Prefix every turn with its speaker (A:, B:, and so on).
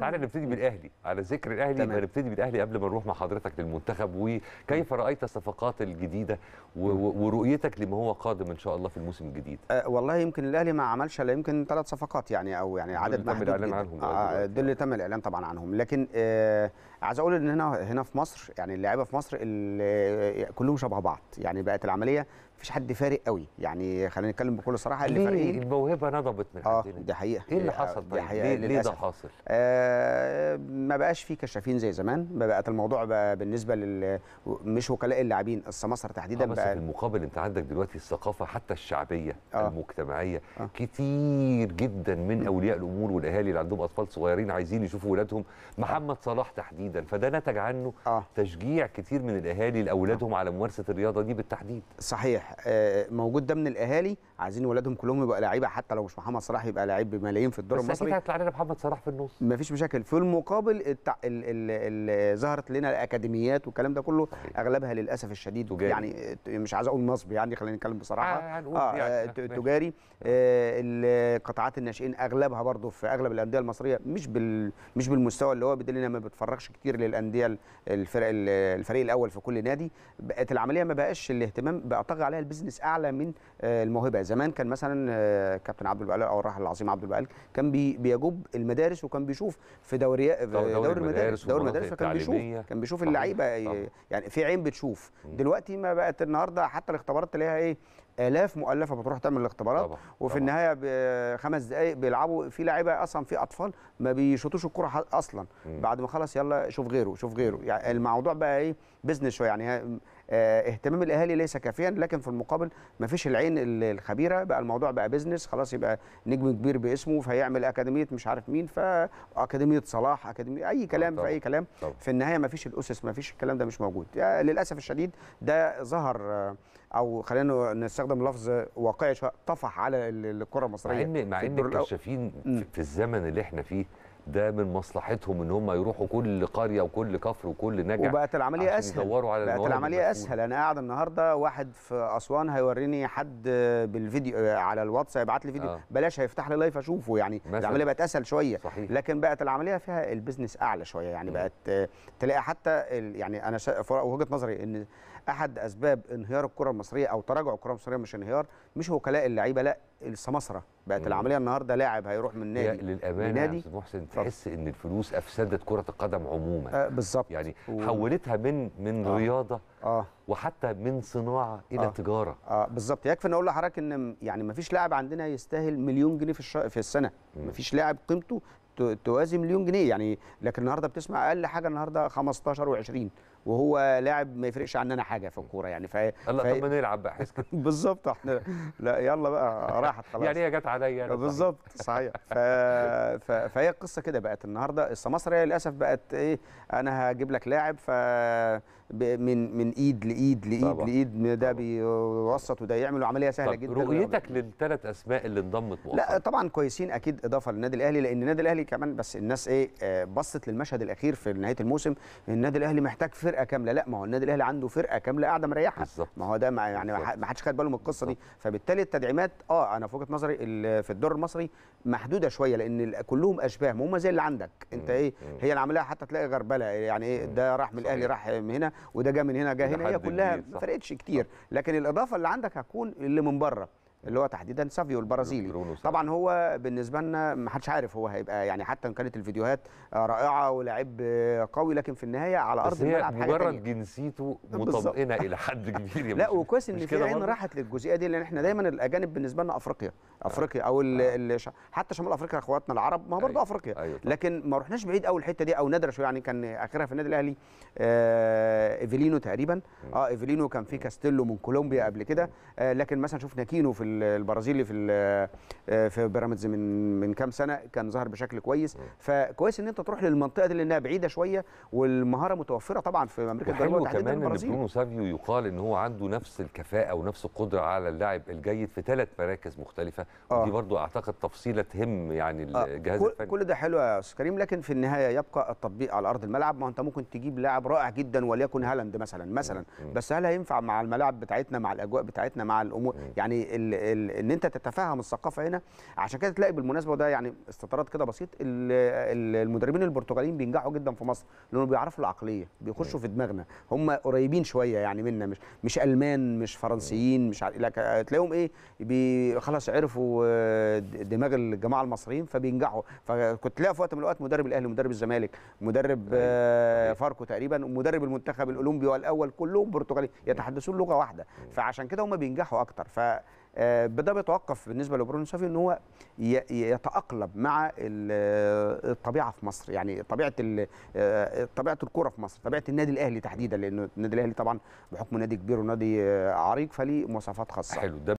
A: تعالى نبتدي بالاهلي على ذكر الاهلي هنبتدي نبتدي بالاهلي قبل ما نروح مع حضرتك للمنتخب وكيف رايت الصفقات الجديده ورؤيتك لما هو قادم ان شاء الله في الموسم الجديد
B: أه والله يمكن الاهلي ما عملش الا يمكن ثلاث صفقات يعني او يعني عدد محدود تم الاعلان عنهم آه, آه، دول تم الاعلان طبعا عنهم لكن آه عايز اقول ان هنا هنا في مصر يعني اللعيبه في مصر كلهم شبه بعض يعني بقت العمليه مفيش حد فارق قوي يعني خلينا نتكلم بكل صراحه اللي فارقين الموهبه نضبت من اه دي حقيقه ايه اللي حصل طيب؟ ليه, ليه ده حاصل؟ آه ما بقاش في كشافين زي زمان ما بقت الموضوع بقى بالنسبه لل مش وكلاء اللاعبين مصر تحديدا آه، بس بقى في
A: المقابل انت عندك دلوقتي الثقافه حتى الشعبيه آه. المجتمعيه آه. كتير جدا من اولياء الامور والاهالي اللي عندهم اطفال صغيرين عايزين يشوفوا ولادهم محمد آه. صلاح تحديدا فده نتج عنه آه. تشجيع كتير من الاهالي
B: لاولادهم آه. على ممارسه الرياضه دي بالتحديد صحيح آه موجود ده من الاهالي عايزين ولادهم كلهم يبقى لعيبه حتى لو مش محمد صلاح يبقى لعيب بملايين في الدوري المصري بس
A: هيطلع لنا محمد صلاح في النص
B: مفيش بشكل في المقابل التع... ال... ال... ال... ظهرت لنا الاكاديميات والكلام ده كله اغلبها للاسف الشديد تجاري. يعني مش عايز اقول نصب يعني خلينا نتكلم بصراحه آه, آه, آه تجاري آه قطاعات الناشئين اغلبها برضو في اغلب الانديه المصريه مش بال... مش بالمستوى اللي هو بدلنا ما بتفرجش كتير للانديه الفرق الفريق الاول في كل نادي بقت العمليه ما بقاش الاهتمام بقى طغى عليها البيزنس اعلى من آه، الموهبه زمان كان مثلا آه، كابتن عبد البقال او الراحل العظيم عبد البقال كان بيجوب المدارس وكان بيشوف في دوري دوري دور المدارس دوري المدارس فكان بيشوف كان بيشوف اللعيبه يعني في عين بتشوف دلوقتي ما بقت النهارده حتى الاختبارات تلاقيها ايه الاف مؤلفه بتروح تعمل الاختبارات طبعا. وفي طبعا. النهايه خمس دقائق بيلعبوا في لعيبه اصلا في اطفال ما بيشوطوش الكره اصلا م. بعد ما خلص يلا شوف غيره شوف غيره يعني الموضوع بقى ايه بزنس شويه يعني آه، اهتمام الاهالي ليس كافيا لكن في المقابل ما فيش العين الخبيره بقى الموضوع بقى بزنس خلاص يبقى نجم كبير باسمه فيعمل اكاديميه مش عارف مين فاكاديميه صلاح اكاديميه اي آه، كلام طبعا. في اي كلام طبعا. في النهايه ما فيش الاسس ما فيش الكلام ده مش موجود يعني للاسف الشديد ده ظهر آه، او خلينا نستخدم لفظ واقعي طفح على الكره المصريه مع ان مع ان الكشافين
A: في الزمن اللي احنا فيه ده من مصلحتهم ان هم يروحوا كل قريه وكل كفر وكل نجع وبقت العمليه اسهل على بقت العمليه اسهل
B: انا قاعد النهارده واحد في اسوان هيوريني حد بالفيديو آه، على الواتس هيبعت لي فيديو آه. بلاش هيفتح لي لايف اشوفه يعني العمليه بقت اسهل شويه صحيح. لكن بقت العمليه فيها البيزنس اعلى شويه يعني م. بقت آه، تلاقي حتى يعني انا وجهه نظري ان احد اسباب انهيار الكره المصريه او تراجع الكره المصريه مش انهيار مش وكلاء اللعيبه لا السماسره بقت العمليه النهارده لاعب هيروح من نادي للامانه لنادي استاذ
A: محسن تحس ان الفلوس افسدت كره القدم عموما آه بالظبط يعني و... حولتها من من آه. رياضه
B: آه. وحتى من صناعه الى آه. تجاره اه بالظبط يكفي ان اقول لحضرتك ان يعني ما فيش لاعب عندنا يستاهل مليون جنيه في الش... في السنه ما فيش لاعب قيمته توازي مليون جنيه يعني لكن النهارده بتسمع اقل حاجه النهارده 15 و20 وهو لاعب ما يفرقش عننا حاجه في الكوره يعني ف يلا ف... طب نلعب بقى بالظبط احنا لا يلا بقى راحت خلاص يعني هي
A: جت عليا بالظبط
B: طيب. صحيح ف... ف... فهي القصه كده بقت النهارده مصر للاسف بقت ايه انا هجيب لك لاعب ف من من ايد لايد لايد طبعا. لايد ده بيوسط وده يعمل عمليه سهله جدا رؤيتك
A: للثلاث اسماء اللي انضمت مؤخرا
B: لا طبعا كويسين اكيد اضافه للنادي الاهلي لان النادي الاهلي كمان بس الناس ايه آه، بصت للمشهد الاخير في نهايه الموسم النادي الاهلي محتاج فرقه كامله لا ما هو النادي الاهلي عنده فرقه كامله قاعده مريحه ما هو ده يعني ما حدش خد باله من القصه دي فبالتالي التدعيمات اه انا في وجهه نظري في الدور المصري محدوده شويه لان كلهم اشباه هم زي اللي عندك انت ايه هي العمليه حتى تلاقي غربله يعني ايه ده راح من الاهلي راح من هنا وده جه من هنا جه هنا هي كلها ما فرقتش كتير لكن الاضافه اللي عندك هتكون اللي من بره اللي هو تحديدا سافيو البرازيلي طبعا هو بالنسبه لنا ما حدش عارف هو هيبقى يعني حتى ان كانت الفيديوهات رائعه ولاعب قوي لكن في النهايه على ارض الملعب حاجه مجرد
A: جنسيته مطمئنه الى حد كبير لا وكويس ان في عين راحت
B: للجزئيه دي لان احنا دايما الاجانب بالنسبه لنا افريقيا آه. افريقيا او آه. حتى شمال افريقيا اخواتنا العرب ما هو برضه أيوة. افريقيا أيوة. لكن ما رحناش بعيد قوي الحته دي او نادره شويه يعني كان اخرها في النادي الاهلي آه ايفيلينو تقريبا اه ايفيلينو كان في كاستيلو من كولومبيا قبل كده آه لكن مثلا شفنا كينو في البرازيلي في آه، في بيراميدز من من كام سنه كان ظهر بشكل كويس فكويس ان انت تروح للمنطقه دي لانها بعيده شويه والمهاره متوفره طبعا في امريكا الجنوبيه وحلو كمان ان برونو سافيو
A: يقال ان هو عنده نفس الكفاءه ونفس القدره على اللاعب الجيد في ثلاث مراكز مختلفه آه. برضو اعتقد تفصيله تهم يعني آه، الجهاز آه. الفني
B: كل ده حلو يا استاذ كريم لكن في النهايه يبقى التطبيق على ارض الملعب ما انت ممكن تجيب لاعب رائع جدا وليكن هالاند مثلا مثلا بس هل هينفع مع الملاعب بتاعتنا مع الاجواء بتاعتنا مع الامور يعني ال ان انت تتفهم الثقافه هنا عشان كده تلاقي بالمناسبه وده يعني استطراد كده بسيط المدربين البرتغاليين بينجحوا جدا في مصر لانه بيعرفوا العقليه بيخشوا في دماغنا هم قريبين شويه يعني منا مش مش المان مش فرنسيين مش تلاقيهم ايه خلاص عرفوا آه، دماغ الجماعه المصريين فبينجحوا فكنت تلاقي في وقت من الاوقات مدرب الاهلي مدرب الزمالك مدرب أيوه. آه، أيوه. فاركو تقريبا ومدرب المنتخب الاولمبي والاول كلهم برتغالي يتحدثون لغه واحده فعشان كده هم بينجحوا اكتر ف آه، ده بيتوقف بالنسبه لبرونو صافي ان هو يتاقلم مع الطبيعه في مصر يعني طبيعه آه، طبيعه الكوره في مصر طبيعه النادي الاهلي تحديدا لان النادي الاهلي طبعا بحكم نادي كبير ونادي آه، عريق فليه مواصفات خاصه حلو